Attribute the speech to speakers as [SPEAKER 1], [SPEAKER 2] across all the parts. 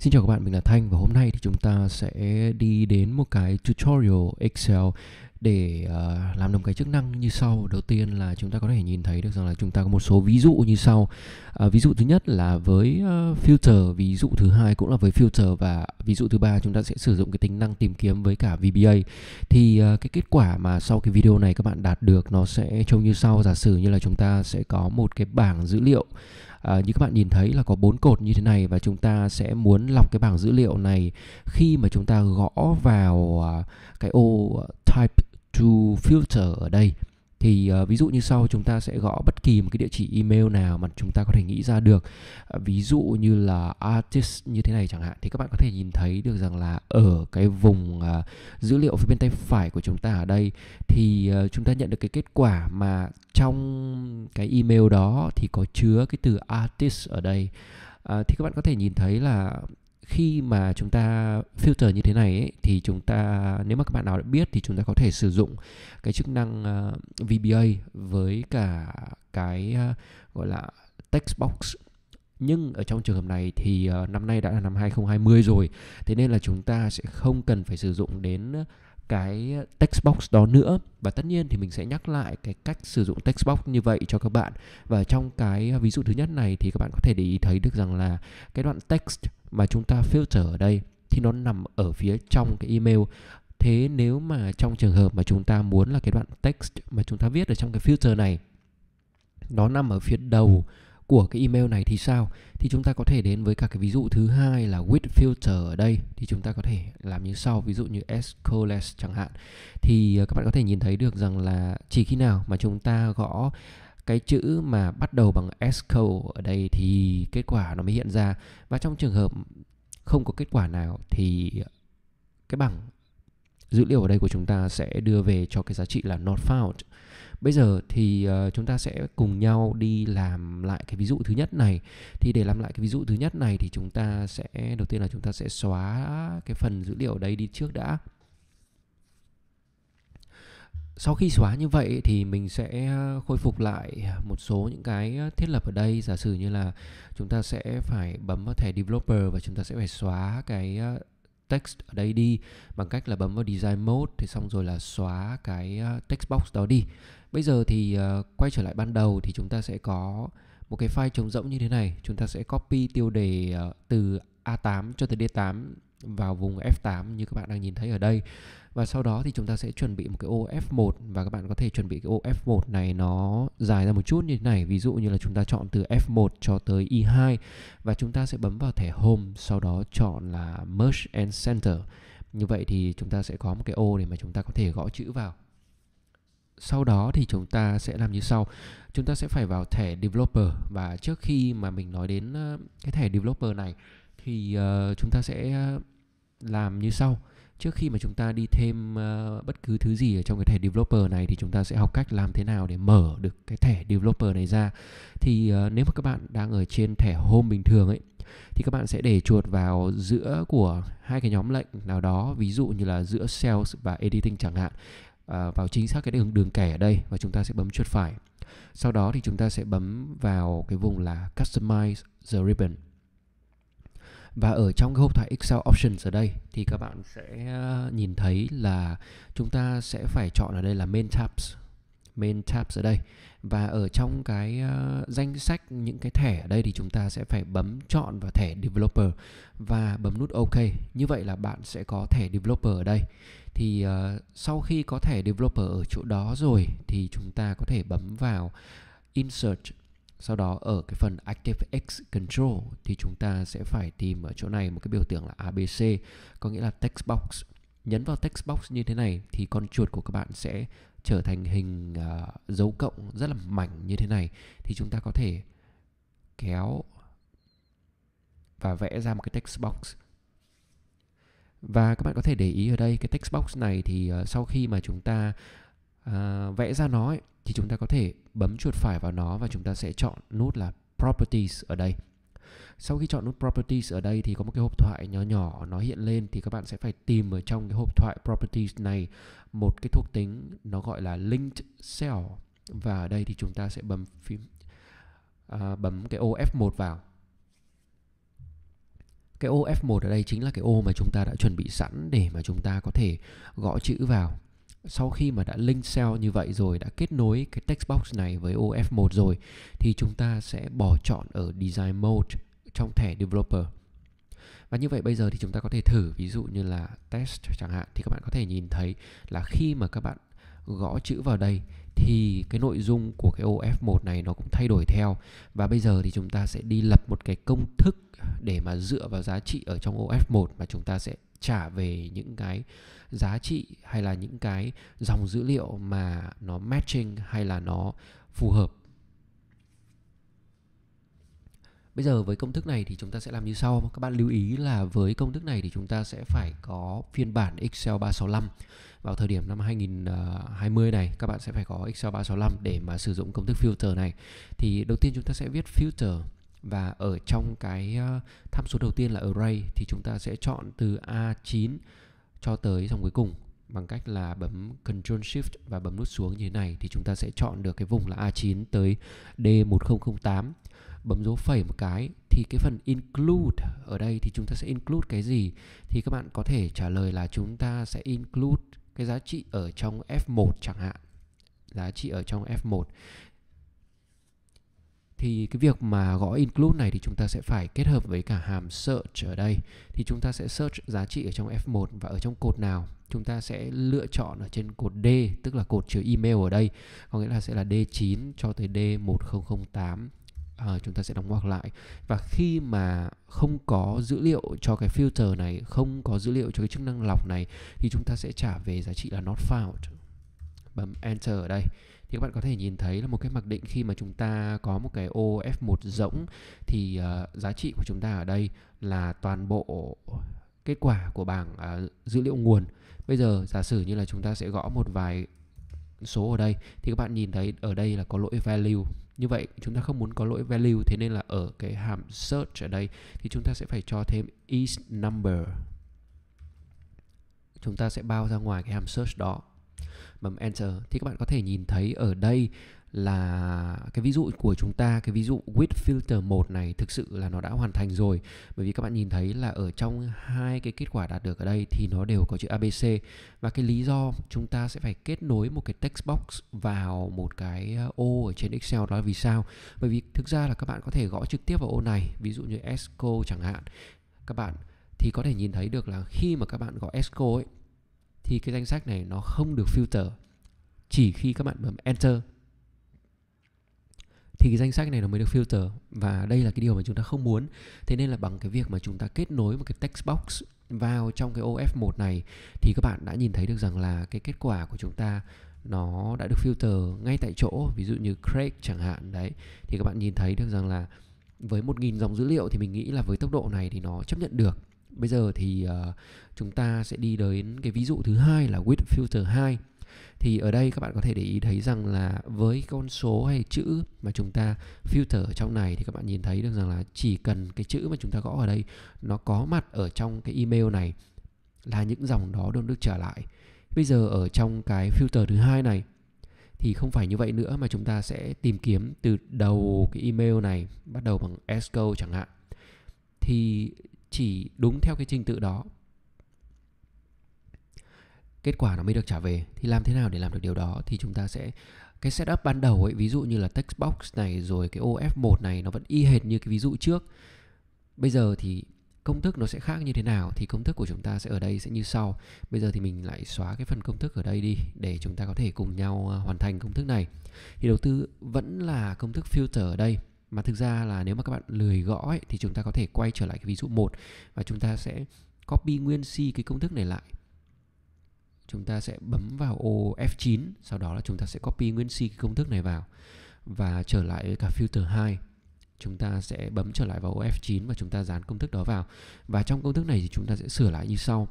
[SPEAKER 1] Xin chào các bạn, mình là Thanh và hôm nay thì chúng ta sẽ đi đến một cái tutorial Excel để uh, làm được cái chức năng như sau. Đầu tiên là chúng ta có thể nhìn thấy được rằng là chúng ta có một số ví dụ như sau. Uh, ví dụ thứ nhất là với uh, filter, ví dụ thứ hai cũng là với filter và ví dụ thứ ba chúng ta sẽ sử dụng cái tính năng tìm kiếm với cả VBA. Thì uh, cái kết quả mà sau cái video này các bạn đạt được nó sẽ trông như sau. Giả sử như là chúng ta sẽ có một cái bảng dữ liệu à, như các bạn nhìn thấy là có bốn cột như thế này và chúng ta sẽ muốn lọc cái bảng dữ liệu này khi mà chúng ta gõ vào à, cái ô à, type to filter ở đây thì uh, ví dụ như sau chúng ta sẽ gõ bất kỳ một cái địa chỉ email nào mà chúng ta có thể nghĩ ra được uh, ví dụ như là artist như thế này chẳng hạn thì các bạn có thể nhìn thấy được rằng là ở cái vùng uh, dữ liệu phía bên tay phải của chúng ta ở đây thì uh, chúng ta nhận được cái kết quả mà trong cái email đó thì có chứa cái từ artist ở đây uh, thì các bạn có thể nhìn thấy là khi mà chúng ta filter như thế này ấy, thì chúng ta nếu mà các bạn nào đã biết thì chúng ta có thể sử dụng cái chức năng uh, ờ, VBA với cả cái uh, gọi là text box nhưng ở trong trường hợp này thì uh, năm nay đã là năm 2020 rồi thế nên là chúng ta sẽ không cần phải sử dụng đến cái text box đó nữa và tất nhiên thì mình sẽ nhắc lại cái cách sử dụng text box như vậy cho các bạn và trong cái à, ví dụ thứ nhất này thì các bạn có thể để ý thấy được rằng là cái đoạn text mà chúng ta filter ở đây thì nó nằm ở phía trong cái email thế nếu mà trong trường hợp mà chúng ta muốn là cái đoạn text mà chúng ta viết ở trong cái filter này nó nằm ở phía đầu của cái email này thì sao thì chúng ta có thể đến với cả cái ví dụ thứ hai là with filter ở đây thì chúng ta có thể làm như sau ví dụ như s coles chẳng hạn thì ờ, các bạn có thể nhìn thấy được rằng là chỉ khi nào mà chúng ta gõ cái chữ mà bắt đầu bằng s ở đây thì kết quả nó mới hiện ra và trong trường hợp không có kết quả nào thì cái bảng dữ liệu ở đây của chúng ta sẽ đưa về cho cái giá trị là not found bây giờ thì ờ, chúng ta sẽ cùng nhau đi làm lại cái ví dụ thứ nhất này thì để làm lại cái ví dụ thứ nhất này thì chúng ta sẽ đầu tiên là chúng ta sẽ xóa cái phần dữ liệu đây đi trước đã sau khi xóa như vậy thì mình sẽ khôi phục lại một số những cái thiết lập ở đây giả sử như là chúng ta sẽ phải bấm vào thẻ developer và chúng ta sẽ phải xóa cái ờ, text ở đây đi bằng cách là bấm vào design mode thì xong rồi là xóa cái ờ, text box đó đi Bây giờ thì uh, quay trở lại ban đầu thì chúng ta sẽ có một cái file trống rỗng như thế này. Chúng ta sẽ copy tiêu đề uh, từ A8 cho tới D8 vào vùng F8 như các bạn đang nhìn thấy ở đây. Và sau đó thì chúng ta sẽ chuẩn bị một cái ô F1 và các bạn có thể chuẩn bị cái ô F1 này nó dài ra một chút như thế này. Ví dụ như là chúng ta chọn từ F1 cho tới e 2 và chúng ta sẽ bấm vào thẻ Home, sau đó chọn là Merge and Center. Như vậy thì chúng ta sẽ có một cái ô để mà chúng ta có thể gõ chữ vào sau đó thì chúng ta sẽ làm như sau chúng ta sẽ phải vào thẻ developer và trước khi mà mình nói đến cái thẻ developer này thì ờ, chúng ta sẽ làm như sau trước khi mà chúng ta đi thêm bất cứ thứ gì ở trong cái thẻ developer này thì chúng ta sẽ học cách làm thế nào để mở được cái thẻ developer này ra thì ờ, nếu mà các bạn đang ở trên thẻ home bình thường ấy thì các bạn sẽ để chuột vào giữa của hai cái nhóm lệnh nào đó ví dụ như là giữa sales và editing chẳng hạn Ờ, vào chính xác cái đường đường kẻ ở đây và chúng ta sẽ bấm chuột phải sau đó thì chúng ta sẽ bấm vào cái vùng là customize the ribbon và ở trong cái hộp thoại Excel Options ở đây thì các bạn sẽ ờ, nhìn thấy là chúng ta sẽ phải chọn ở đây là Main Tabs. Main Tabs ở đây và ở trong cái uh, danh sách những cái thẻ ở đây thì chúng ta sẽ phải bấm chọn vào thẻ developer và bấm nút ok như vậy là bạn sẽ có thẻ developer ở đây thì uh, sau khi có thẻ developer ở chỗ đó rồi thì chúng ta có thể bấm vào insert sau đó ở cái phần ActiveX Control thì chúng ta sẽ phải tìm ở chỗ này một cái biểu tượng là ABC có nghĩa là text box nhấn vào text box như thế này thì con chuột của các bạn sẽ trở thành hình uh, dấu cộng rất là mảnh như thế này thì chúng ta có thể kéo và vẽ ra một cái text box và các bạn có thể để ý ở đây cái text box này thì uh, sau khi mà chúng ta uh, vẽ ra nó ấy, thì chúng ta có thể bấm chuột phải vào nó và chúng ta sẽ chọn nút là properties ở đây sau khi chọn nút properties ở đây thì có một cái hộp thoại nhỏ nhỏ nó hiện lên thì các bạn sẽ phải tìm ở trong cái hộp thoại properties này một cái thuộc tính nó gọi là linked cell và ở đây thì chúng ta sẽ bấm phím à, bấm cái ô F1 vào cái ô F1 ở đây chính là cái ô mà chúng ta đã chuẩn bị sẵn để mà chúng ta có thể gõ chữ vào sau khi mà đã link cell như vậy rồi đã kết nối cái text box này với ô F1 rồi thì chúng ta sẽ bỏ chọn ở design mode trong thẻ developer và như vậy bây giờ thì chúng ta có thể thử ví dụ như là test chẳng hạn thì các bạn có thể nhìn thấy là khi mà các bạn gõ chữ vào đây thì cái nội dung của cái ô F1 này nó cũng thay đổi theo và bây giờ thì chúng ta sẽ đi lập một cái công thức để mà dựa vào giá trị ở trong ô F1 mà chúng ta sẽ trả về những cái giá trị hay là những cái dòng dữ liệu mà nó matching hay là nó phù hợp Bây giờ với công thức này thì chúng ta sẽ làm như sau. Các bạn lưu ý là với công thức này thì chúng ta sẽ phải có phiên bản Excel 365 vào thời điểm năm 2020 à, này các bạn sẽ phải có Excel 365 để mà sử dụng công thức filter này. Thì đầu tiên chúng ta sẽ viết filter và ở trong cái à, tham số đầu tiên là array thì chúng ta sẽ chọn từ A9 cho tới dòng cuối cùng bằng cách là bấm Ctrl Shift và bấm nút xuống như thế này thì chúng ta sẽ chọn được cái vùng là A9 tới D1008 bấm dấu phẩy một cái thì cái phần include ở đây thì chúng ta sẽ include cái gì thì các bạn có thể trả lời là chúng ta sẽ include cái giá trị ở trong F1 chẳng hạn giá trị ở trong F1 thì cái việc mà gõ include này thì chúng ta sẽ phải kết hợp với cả hàm search ở đây thì chúng ta sẽ search giá trị ở trong F1 và ở trong cột nào chúng ta sẽ lựa chọn ở trên cột D tức là cột chứa email ở đây có nghĩa là sẽ là D9 cho tới D1008 à, chúng ta sẽ đóng ngoặc lại và khi mà không có dữ liệu cho cái filter này không có dữ liệu cho cái chức năng lọc này thì chúng ta sẽ trả về giá trị là not found bấm enter ở đây thì các bạn có thể nhìn thấy là một cái mặc định khi mà chúng ta có một cái ô F1 rỗng thì uh, giá trị của chúng ta ở đây là toàn bộ kết quả của bảng uh, dữ liệu nguồn. Bây giờ giả sử như là chúng ta sẽ gõ một vài số ở đây thì các bạn nhìn thấy ở đây là có lỗi value như vậy chúng ta không muốn có lỗi value thế nên là ở cái hàm search ở đây thì chúng ta sẽ phải cho thêm is number chúng ta sẽ bao ra ngoài cái hàm search đó bấm enter thì các bạn có thể nhìn thấy ở đây là cái ví dụ của chúng ta cái ví dụ with filter 1 này thực sự là nó đã hoàn thành rồi bởi vì các bạn nhìn thấy là ở trong hai cái kết quả đạt được ở đây thì nó đều có chữ ABC và cái lý do chúng ta sẽ phải kết nối một cái text box vào một cái ờ, ô ở trên Excel đó là vì sao bởi vì thực ra là các bạn có thể gõ trực tiếp vào ô này ví dụ như ESCO chẳng hạn các bạn thì có thể nhìn thấy được là khi mà các bạn gõ ESCO ấy thì cái danh sách này nó không được filter chỉ khi các bạn bấm enter thì cái danh sách này nó mới được filter và đây là cái điều mà chúng ta không muốn thế nên là bằng cái việc mà chúng ta kết nối một cái text box vào trong cái OF1 này thì các bạn đã nhìn thấy được rằng là cái kết quả của chúng ta nó đã được filter ngay tại chỗ ví dụ như Craig chẳng hạn đấy thì các bạn nhìn thấy được rằng là với 1.000 dòng dữ liệu thì mình nghĩ là với tốc độ này thì nó chấp nhận được bây giờ thì uh, chúng ta sẽ đi đến cái ví dụ thứ hai là with filter 2 thì ở đây các bạn có thể để ý thấy rằng là với con số hay chữ mà chúng ta filter ở trong này thì các bạn nhìn thấy được rằng là chỉ cần cái chữ mà chúng ta gõ ở đây nó có mặt ở trong cái email này là những dòng đó được được trở lại bây giờ ở trong cái filter thứ hai này thì không phải như vậy nữa mà chúng ta sẽ tìm kiếm từ đầu cái email này bắt đầu bằng esco chẳng hạn thì chỉ đúng theo cái trình tự đó kết quả nó mới được trả về thì làm thế nào để làm được điều đó thì chúng ta sẽ cái setup ban đầu ấy ví dụ như là text box này rồi cái OF1 này nó vẫn y hệt như cái ví dụ trước bây giờ thì công thức nó sẽ khác như thế nào thì công thức của chúng ta sẽ ở đây sẽ như sau bây giờ thì mình lại xóa cái phần công thức ở đây đi để chúng ta có thể cùng nhau à, hoàn thành công thức này thì đầu tư vẫn là công thức filter ở đây mà thực ra là nếu mà các bạn lười gõ ấy, thì chúng ta có thể quay trở lại cái ví dụ 1 và chúng ta sẽ copy nguyên si cái công thức này lại chúng ta sẽ bấm vào ô F9 sau đó là chúng ta sẽ copy nguyên si công thức này vào và trở lại với cả filter 2 chúng ta sẽ bấm trở lại vào ô F9 và chúng ta dán công thức đó vào và trong công thức này thì chúng ta sẽ sửa lại như sau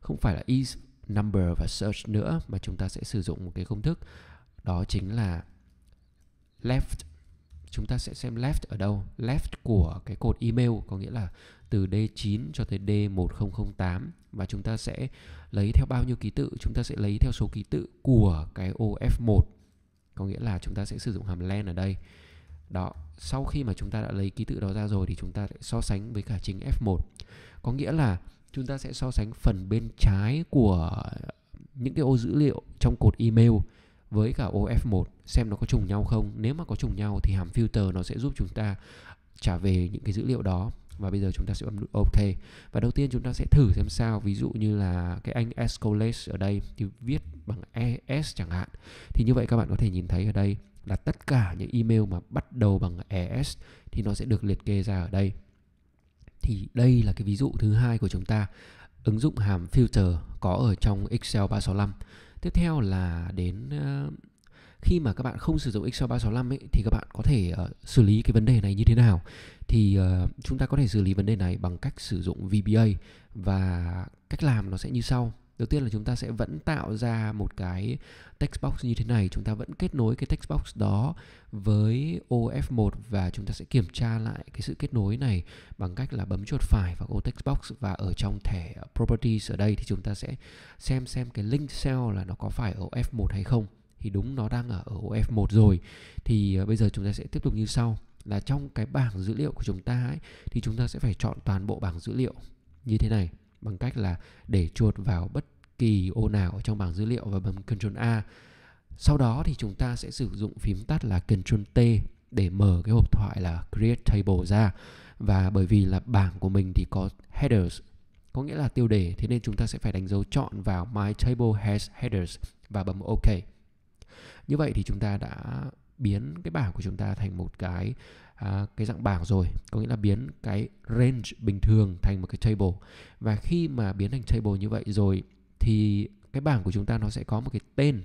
[SPEAKER 1] không phải là is number và search nữa mà chúng ta sẽ sử dụng một cái công thức đó chính là left chúng ta sẽ xem left ở đâu left của cái cột email có nghĩa là từ D9 cho tới D1008 và chúng ta sẽ lấy theo bao nhiêu ký tự chúng ta sẽ lấy theo số ký tự của cái ô F1 có nghĩa là chúng ta sẽ sử dụng hàm len ở đây đó sau khi mà chúng ta đã lấy ký tự đó ra rồi thì chúng ta sẽ so sánh với cả chính F1 có nghĩa là chúng ta sẽ so sánh phần bên trái của những cái ô dữ liệu trong cột email với cả OF1 xem nó có trùng nhau không. Nếu mà có trùng nhau thì hàm filter nó sẽ giúp chúng ta trả về những cái dữ liệu đó và bây giờ chúng ta sẽ bấm nút OK và đầu tiên chúng ta sẽ thử xem sao ví dụ như là cái anh escalate ở đây thì viết bằng es chẳng hạn thì như vậy các bạn có thể nhìn thấy ở đây là tất cả những email mà bắt đầu bằng es thì nó sẽ được liệt kê ra ở đây thì đây là cái ví dụ thứ hai của chúng ta ứng dụng hàm filter có ở trong Excel 365 tiếp theo là đến ờ, khi mà các bạn không sử dụng Excel 365 ấy, thì các bạn có thể uh, xử lý cái vấn đề này như thế nào thì uh, chúng ta có thể xử lý vấn đề này bằng cách sử dụng VBA và cách làm nó sẽ như sau đầu tiên là chúng ta sẽ vẫn tạo ra một cái text box như thế này chúng ta vẫn kết nối cái text box đó với of 1 và chúng ta sẽ kiểm tra lại cái sự kết nối này bằng cách là bấm chuột phải vào ô text box và ở trong thẻ properties ở đây thì chúng ta sẽ xem xem cái link cell là nó có phải ở F1 hay không thì đúng nó đang ở ô F1 rồi thì ờ, bây giờ chúng ta sẽ tiếp tục như sau là trong cái bảng dữ liệu của chúng ta ấy, thì chúng ta sẽ phải chọn toàn bộ bảng dữ liệu như thế này bằng cách là để chuột vào bất kỳ ô nào ở trong bảng dữ liệu và bấm Ctrl A. Sau đó thì chúng ta sẽ sử dụng phím tắt là Ctrl T để mở cái hộp thoại là Create Table ra. Và bởi vì là bảng của mình thì có headers, có nghĩa là tiêu đề, thế nên chúng ta sẽ phải đánh dấu chọn vào My Table Has Headers và bấm OK. Như vậy thì chúng ta đã biến cái bảng của chúng ta thành một cái à, cái dạng bảng rồi có nghĩa là biến cái range bình thường thành một cái table và khi mà biến thành table như vậy rồi thì cái bảng của chúng ta nó sẽ có một cái tên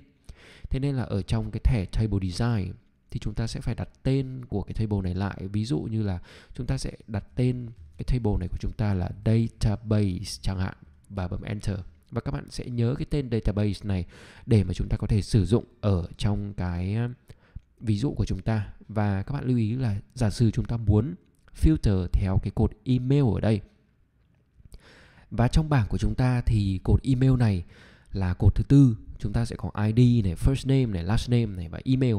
[SPEAKER 1] thế nên là ở trong cái thẻ table design thì chúng ta sẽ phải đặt tên của cái table này lại ví dụ như là chúng ta sẽ đặt tên cái table này của chúng ta là database chẳng hạn và bấm enter và các bạn sẽ nhớ cái tên database này để mà chúng ta có thể sử dụng ở trong cái ví dụ của chúng ta và các bạn lưu ý là giả sử chúng ta muốn filter theo cái cột email ở đây và trong bảng của chúng ta thì cột email này là cột thứ tư chúng ta sẽ có id này first name này last name này và email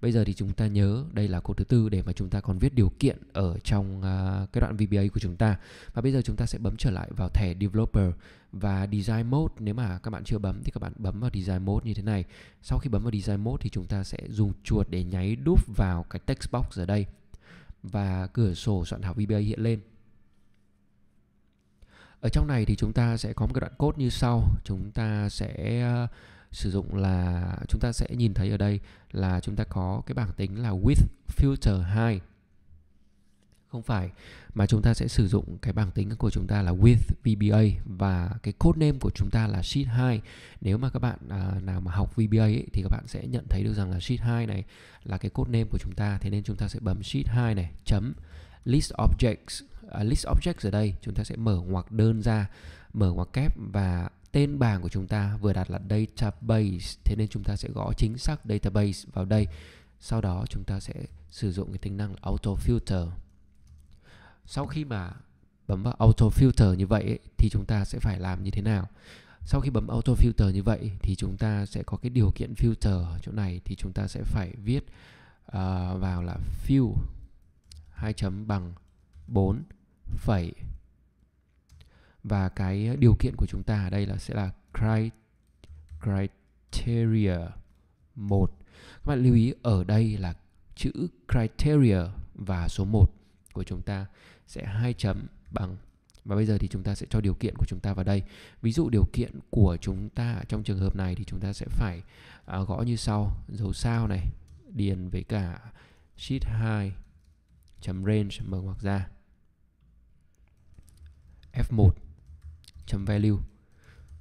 [SPEAKER 1] Bây giờ thì chúng ta nhớ đây là câu thứ tư để mà chúng ta còn viết điều kiện ở trong uh, cái đoạn VBA của chúng ta. Và bây giờ chúng ta sẽ bấm trở lại vào thẻ developer và design mode nếu mà các bạn chưa bấm thì các bạn bấm vào design mode như thế này. Sau khi bấm vào design mode thì chúng ta sẽ dùng chuột để nháy đúp vào cái text box ở đây và cửa sổ soạn thảo VBA hiện lên. Ở trong này thì chúng ta sẽ có một cái đoạn code như sau. Chúng ta sẽ uh, sử dụng là chúng ta sẽ nhìn thấy ở đây là chúng ta có cái bảng tính là with filter 2 không phải mà chúng ta sẽ sử dụng cái bảng tính của chúng ta là with VBA và cái code name của chúng ta là sheet 2. Nếu mà các bạn à, nào mà học VBA ấy, thì các bạn sẽ nhận thấy được rằng là sheet 2 này là cái code name của chúng ta thế nên chúng ta sẽ bấm sheet 2 này chấm list objects à, list objects ở đây chúng ta sẽ mở ngoặc đơn ra mở ngoặc kép và tên bảng của chúng ta vừa đặt là database thế nên chúng ta sẽ gõ chính xác database vào đây sau đó chúng ta sẽ sử dụng cái tính năng là auto filter sau khi mà bấm vào auto filter như vậy ấy, thì chúng ta sẽ phải làm như thế nào sau khi bấm auto filter như vậy thì chúng ta sẽ có cái điều kiện filter ở chỗ này thì chúng ta sẽ phải viết uh, vào là fill 2 chấm bằng 4 phẩy và cái ờ, điều kiện của chúng ta ở đây là sẽ là criteria một các bạn lưu ý ở đây là chữ criteria và số 1 của chúng ta sẽ hai chấm bằng và bây giờ thì chúng ta sẽ cho điều kiện của chúng ta vào đây ví dụ điều kiện của chúng ta trong trường hợp này thì chúng ta sẽ phải à, gõ như sau dấu sao này điền với cả sheet 2 chấm range mở ngoặc vâng, ra F1 value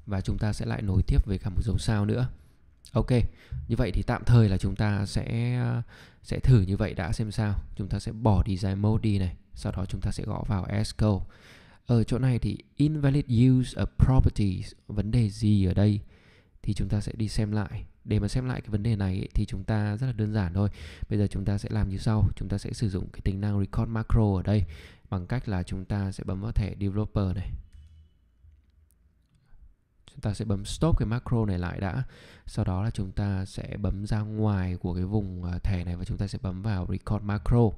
[SPEAKER 1] và chúng ta sẽ lại nối tiếp với cả một dấu sao nữa ok như vậy thì tạm thời là chúng ta sẽ sẽ thử như vậy đã xem sao chúng ta sẽ bỏ design mode đi này sau đó chúng ta sẽ gõ vào esco ở chỗ này thì invalid use of properties vấn đề gì ở đây thì chúng ta sẽ đi xem lại để mà xem lại cái vấn đề này ấy, thì chúng ta rất là đơn giản thôi bây giờ chúng ta sẽ làm như sau chúng ta sẽ sử dụng cái tính năng record macro ở đây bằng cách là chúng ta sẽ bấm vào thẻ developer này chúng ta sẽ bấm stop cái macro này lại đã sau đó là chúng ta sẽ bấm ra ngoài của cái vùng à, thẻ này và chúng ta sẽ bấm vào record macro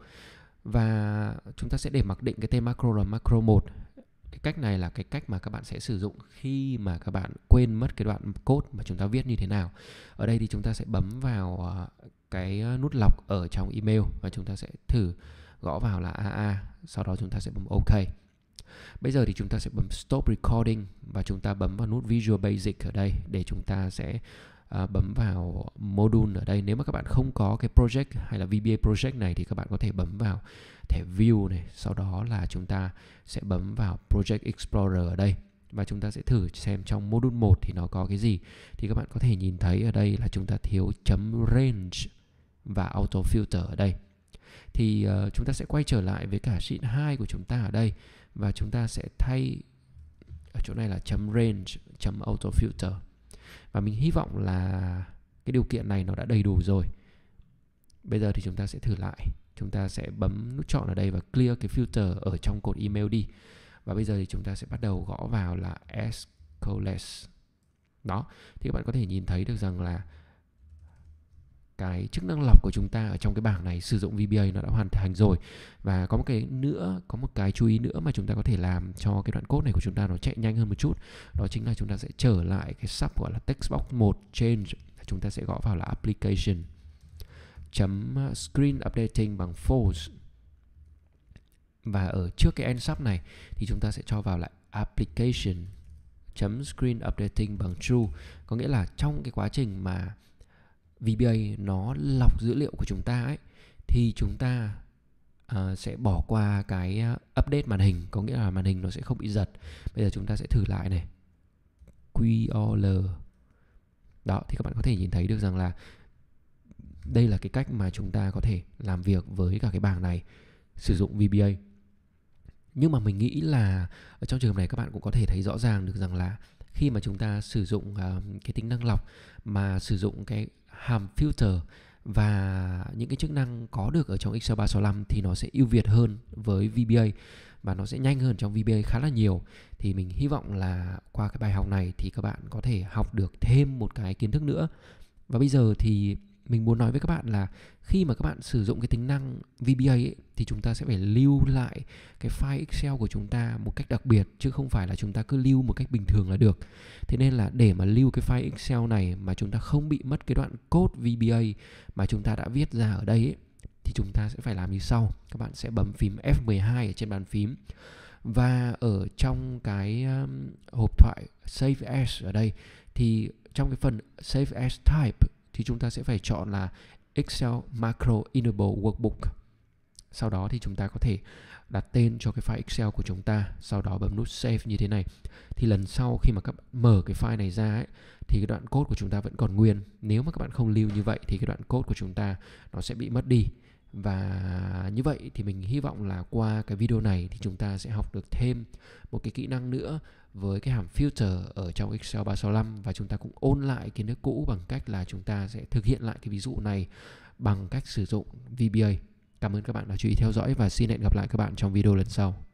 [SPEAKER 1] và chúng ta sẽ để mặc định cái tên macro là macro 1 cái cách này là cái cách mà các bạn sẽ sử dụng khi mà các bạn quên mất cái đoạn code mà chúng ta viết như thế nào ở đây thì chúng ta sẽ bấm vào à, cái nút lọc ở trong email và chúng ta sẽ thử gõ vào là AA sau đó chúng ta sẽ bấm OK Bây giờ thì chúng ta sẽ bấm Stop Recording và chúng ta bấm vào nút Visual Basic ở đây để chúng ta sẽ à, bấm vào module ở đây nếu mà các bạn không có cái project hay là VBA project này thì các bạn có thể bấm vào thẻ view này sau đó là chúng ta sẽ bấm vào project explorer ở đây và chúng ta sẽ thử xem trong module 1 thì nó có cái gì thì các bạn có thể nhìn thấy ở đây là chúng ta thiếu chấm range và auto filter ở đây thì uh, chúng ta sẽ quay trở lại với cả sheet 2 của chúng ta ở đây và chúng ta sẽ thay ở chỗ này là chấm range chấm auto filter và mình hy vọng là cái điều kiện này nó đã đầy đủ rồi bây giờ thì chúng ta sẽ thử lại chúng ta sẽ bấm nút chọn ở đây và clear cái filter ở trong cột email đi và bây giờ thì chúng ta sẽ bắt đầu gõ vào là sqls đó thì các bạn có thể nhìn thấy được rằng là cái chức năng lọc của chúng ta ở trong cái bảng này sử dụng VBA nó đã hoàn thành rồi và có một cái nữa có một cái chú ý nữa mà chúng ta có thể làm cho cái đoạn code này của chúng ta nó chạy nhanh hơn một chút đó chính là chúng ta sẽ trở lại cái sub gọi là textbox 1 change chúng ta sẽ gõ vào là application chấm screen updating bằng false và ở trước cái end sub này thì chúng ta sẽ cho vào lại application chấm screen updating bằng true có nghĩa là trong cái quá trình mà VBA nó lọc dữ liệu của chúng ta ấy thì chúng ta uh, sẽ bỏ qua cái ờ, update màn hình có nghĩa là màn hình nó sẽ không bị giật bây giờ chúng ta sẽ thử lại này QOL đó thì các bạn có thể nhìn thấy được rằng là đây là cái cách mà chúng ta có thể làm việc với cả cái bảng này sử dụng VBA nhưng mà mình nghĩ là ở trong trường hợp này các bạn cũng có thể thấy rõ ràng được rằng là khi mà chúng ta sử dụng uh, cái tính năng lọc mà sử dụng cái hàm filter và những cái chức năng có được ở trong Excel 365 thì nó sẽ ưu việt hơn với VBA và nó sẽ nhanh hơn trong VBA khá là nhiều. Thì mình hy vọng là qua cái bài học này thì các bạn có thể học được thêm một cái kiến thức nữa. Và bây giờ thì mình muốn nói với các bạn là khi mà các bạn sử dụng cái tính năng VBA ấy, thì chúng ta sẽ phải lưu lại cái file Excel của chúng ta một cách đặc biệt chứ không phải là chúng ta cứ lưu một cách bình thường là được. Thế nên là để mà lưu cái file Excel này mà chúng ta không bị mất cái đoạn code VBA mà chúng ta đã viết ra ở đây ấy, thì chúng ta sẽ phải làm như sau. Các bạn sẽ bấm phím F12 ở trên bàn phím và ở trong cái um, hộp thoại Save As ở đây thì trong cái phần Save As Type thì chúng ta sẽ phải chọn là Excel Macro Enable Workbook. Sau đó thì chúng ta có thể đặt tên cho cái file Excel của chúng ta, sau đó bấm nút save như thế này. Thì lần sau khi mà các bạn mở cái file này ra ấy thì cái đoạn code của chúng ta vẫn còn nguyên. Nếu mà các bạn không lưu như vậy thì cái đoạn code của chúng ta nó sẽ bị mất đi và như vậy thì mình hy vọng là qua cái video này thì chúng ta sẽ học được thêm một cái kỹ năng nữa với cái hàm filter ở trong Excel 365 và chúng ta cũng ôn lại kiến thức cũ bằng cách là chúng ta sẽ thực hiện lại cái ví dụ này bằng cách sử dụng VBA. Cảm ơn các bạn đã chú ý theo dõi và xin hẹn gặp lại các bạn trong video lần sau.